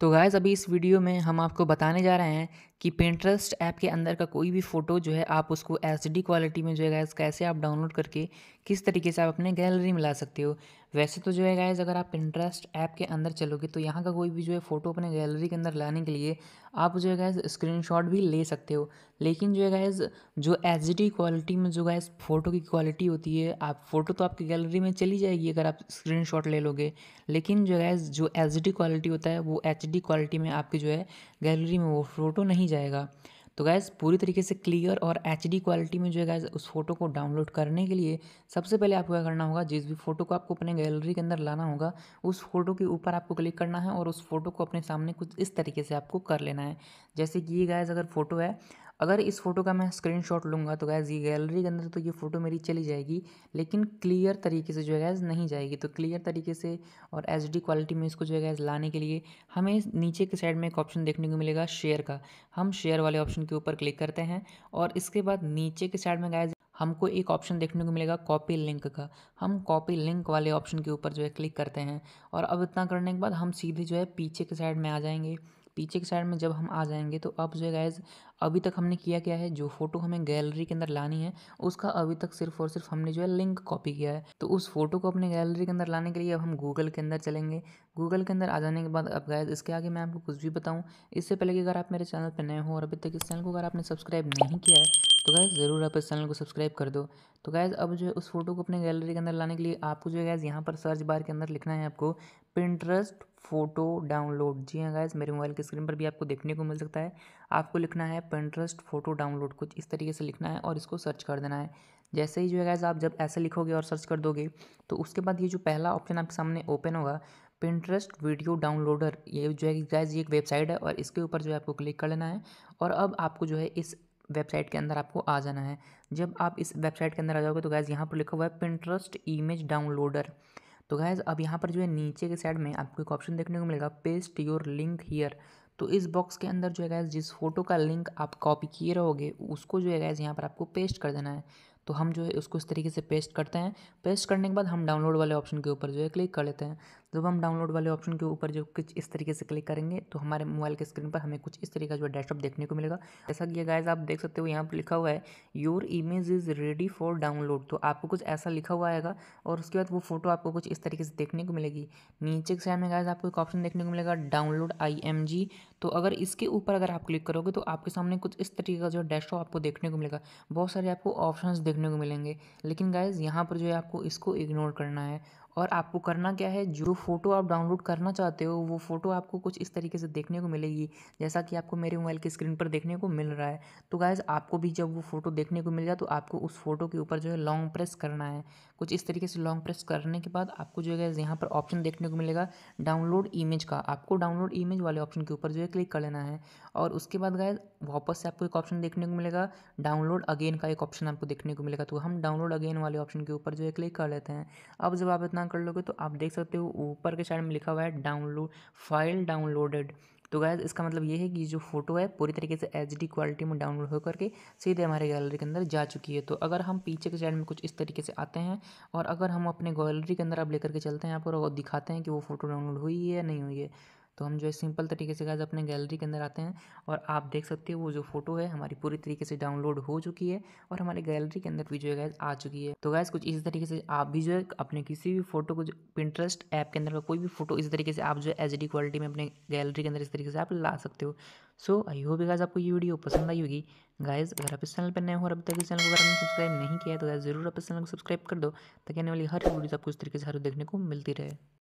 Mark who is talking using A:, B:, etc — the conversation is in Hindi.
A: तो गायज़ अभी इस वीडियो में हम आपको बताने जा रहे हैं कि पेंट्रस्ट ऐप के अंदर का कोई भी फ़ोटो जो है आप उसको एच क्वालिटी में जो है गाइज कैसे आप डाउनलोड करके किस तरीके से आप अपने गैलरी में ला सकते हो वैसे तो जो है गाइज़ अगर आप इंटरेस्ट ऐप के अंदर चलोगे तो यहाँ का कोई भी जो है फ़ोटो अपने गैलरी के अंदर लाने के लिए आप जो है गाइज़ स्क्रीनशॉट भी ले सकते हो लेकिन जो है गाइज़ जो एच डी क्वालिटी में जो गाइज़ फ़ोटो की क्वालिटी होती है आप फ़ोटो तो आपकी गैलरी में चली जाएगी अगर आप स्क्रीन ले लोगे लेकिन जो गाइज़ जो एच डी क्वालिटी होता है वो एच डी क्वालिटी में आपकी जो है गैलरी में वो फ़ोटो नहीं जाएगा तो गैस पूरी तरीके से क्लियर और एच क्वालिटी में जो है गैस उस फोटो को डाउनलोड करने के लिए सबसे पहले आपको क्या करना होगा जिस भी फोटो को आपको अपने गैलरी के अंदर लाना होगा उस फोटो के ऊपर आपको क्लिक करना है और उस फोटो को अपने सामने कुछ इस तरीके से आपको कर लेना है जैसे कि ये गैस अगर फोटो है अगर इस फोटो का मैं स्क्रीनशॉट लूँगा तो गैज़ ये गैलरी के अंदर तो ये फ़ोटो मेरी चली जाएगी लेकिन क्लियर तरीके से जो है गैज़ नहीं जाएगी तो क्लियर तरीके से और एच क्वालिटी में इसको जो है गैज़ लाने के लिए हमें नीचे के साइड में एक ऑप्शन देखने को मिलेगा शेयर का हम शेयर वाले ऑप्शन के ऊपर क्लिक करते हैं और इसके बाद नीचे के साइड में गैज़ हमको एक ऑप्शन देखने को मिलेगा कॉपी लिंक का हम कॉपी लिंक वाले ऑप्शन के ऊपर जो है क्लिक करते हैं और अब इतना करने के बाद हम सीधे जो है पीछे के साइड में आ जाएंगे पीछे के साइड में जब हम आ जाएंगे तो अब जो है गैज़ अभी तक हमने किया क्या है जो फ़ोटो हमें गैलरी के अंदर लानी है उसका अभी तक सिर्फ और सिर्फ हमने जो है लिंक कॉपी किया है तो उस फोटो को अपने गैलरी के अंदर लाने के लिए अब हम गूगल के अंदर चलेंगे गूगल के अंदर आ जाने के बाद अब गए इसके आगे मैं आपको कुछ भी बताऊँ इससे पहले कि अगर आप मेरे चैनल पर नए हो और अभी तक इस चैनल को अगर आपने सब्सक्राइब नहीं किया है तो गैस ज़रूर आप इस चैनल को सब्सक्राइब कर दो तो गैस अब जो है उस फोटो को अपने गैलरी के अंदर लाने के लिए आपको जो है गैस यहाँ पर सर्च बार के अंदर लिखना है आपको पिंट्रस्ट फ़ोटो डाउनलोड जी हाँ गैस मेरे मोबाइल की स्क्रीन पर भी आपको देखने को मिल सकता है आपको लिखना है पेंट्रस्ट फोटो डाउनलोड कुछ इस तरीके से लिखना है और इसको सर्च कर देना है जैसे ही जो है आप जब ऐसे लिखोगे और सर्च कर दोगे तो उसके बाद ये जो पहला ऑप्शन आपके सामने ओपन होगा पिंट्रस्ट वीडियो डाउनलोडर ये जो है गैस ये एक वेबसाइट है और इसके ऊपर जो है आपको क्लिक कर लेना है और अब आपको जो है इस वेबसाइट के अंदर आपको आ जाना है जब आप इस वेबसाइट के अंदर आ जाओगे तो गैज़ यहाँ पर लिखा हुआ है पिंट्रस्ट इमेज डाउनलोडर तो गैज़ अब यहाँ पर जो है नीचे के साइड में आपको एक ऑप्शन देखने को मिलेगा पेस्ट योर लिंक हीयर तो इस बॉक्स के अंदर जो है गैस जिस फोटो का लिंक आप कॉपी किए रहोगे उसको जो है गैस यहाँ पर आपको पेस्ट कर देना है तो हम जो है उसको इस तरीके से पेस्ट करते हैं पेस्ट करने के बाद हम डाउनलोड वाले ऑप्शन के ऊपर जो है क्लिक कर लेते हैं जब हम डाउनलोड वाले ऑप्शन के ऊपर जो कुछ इस तरीके से क्लिक करेंगे तो हमारे मोबाइल के स्क्रीन पर हमें कुछ इस तरीके का जो है डेस्कटॉप देखने को मिलेगा जैसा कि गाइज आप देख सकते हो यहाँ पर लिखा हुआ है your image is ready for download तो आपको कुछ ऐसा लिखा हुआ आएगा और उसके बाद वो फोटो आपको कुछ इस तरीके से देखने को मिलेगी नीचे के साइड में गाइज आपको एक ऑप्शन देखने को मिलेगा डाउनलोड आई तो अगर इसके ऊपर अगर आप क्लिक करोगे तो आपके सामने कुछ इस तरीके का जो डेस्कटॉप आपको देखने को मिलेगा बहुत सारे आपको ऑप्शन देखने को मिलेंगे लेकिन गाइज़ यहाँ पर जो है आपको इसको इग्नोर करना है और आपको करना क्या है जो फ़ोटो आप डाउनलोड करना चाहते हो वो फ़ोटो आपको कुछ इस तरीके से देखने को मिलेगी जैसा कि आपको मेरे मोबाइल की स्क्रीन पर देखने को मिल रहा है तो गाइज़ आपको भी जब वो फ़ोटो देखने को मिल जाए तो आपको उस फोटो के ऊपर जो है लॉन्ग प्रेस करना है कुछ इस तरीके से लॉन्ग प्रेस करने के बाद आपको जो है यहाँ पर ऑप्शन देखने को मिलेगा डाउनलोड इमेज का आपको डाउनलोड इमेज वाले ऑप्शन के ऊपर जो है क्लिक कर लेना है और उसके बाद गाइज़ वापस से आपको एक ऑप्शन देखने को मिलेगा डाउनलोड अगेन का एक ऑप्शन आपको देखने को मिलेगा तो हम डाउनलोड अगेन वाले ऑप्शन के ऊपर जो है क्लिक कर लेते हैं अब जब आप इतना ऑन कर लोगे तो आप देख सकते हो ऊपर के साइड में लिखा हुआ है डाउनलोड फाइल डाउनलोडेड तो गैस इसका मतलब ये है कि जो फोटो है पूरी तरीके से एच क्वालिटी में डाउनलोड हो करके सीधे हमारे गैलरी के अंदर जा चुकी है तो अगर हम पीछे के साइड में कुछ इस तरीके से आते हैं और अगर हम अपने गैलरी के अंदर अब लेकर के चलते हैं आपको दिखाते हैं कि वो फोटो डाउनलोड हुई है या नहीं हुई है तो हम जो है सिंपल तरीके से गैज अपने गैलरी के अंदर आते हैं और आप देख सकते हो वो जो फोटो है हमारी पूरी तरीके से डाउनलोड हो चुकी है और हमारे गैलरी के अंदर भी जो है गैज आ चुकी है तो गैज कुछ इसी तरीके से आप भी जो है अपने किसी भी फोटो को इंटरेस्ट ऐप के अंदर का कोई भी फोटो इस तरीके से आप जो है एच डी क्वालिटी में अपने गैलरी के अंदर इस तरीके से आप ला सकते हो सो आई होप गाइज आपको ये वीडियो पसंद आई होगी गाइज अगर आप इस चैनल पर नए हो और अभी तक इस चैनल को अगर आपने सब्सक्राइब नहीं किया है तो गाइज जरूर आप इस चैनल को सब्सक्राइब कर दो ताकि आने वाली हर वीडियो आपको इस तरीके से हर देखने को मिलती रहे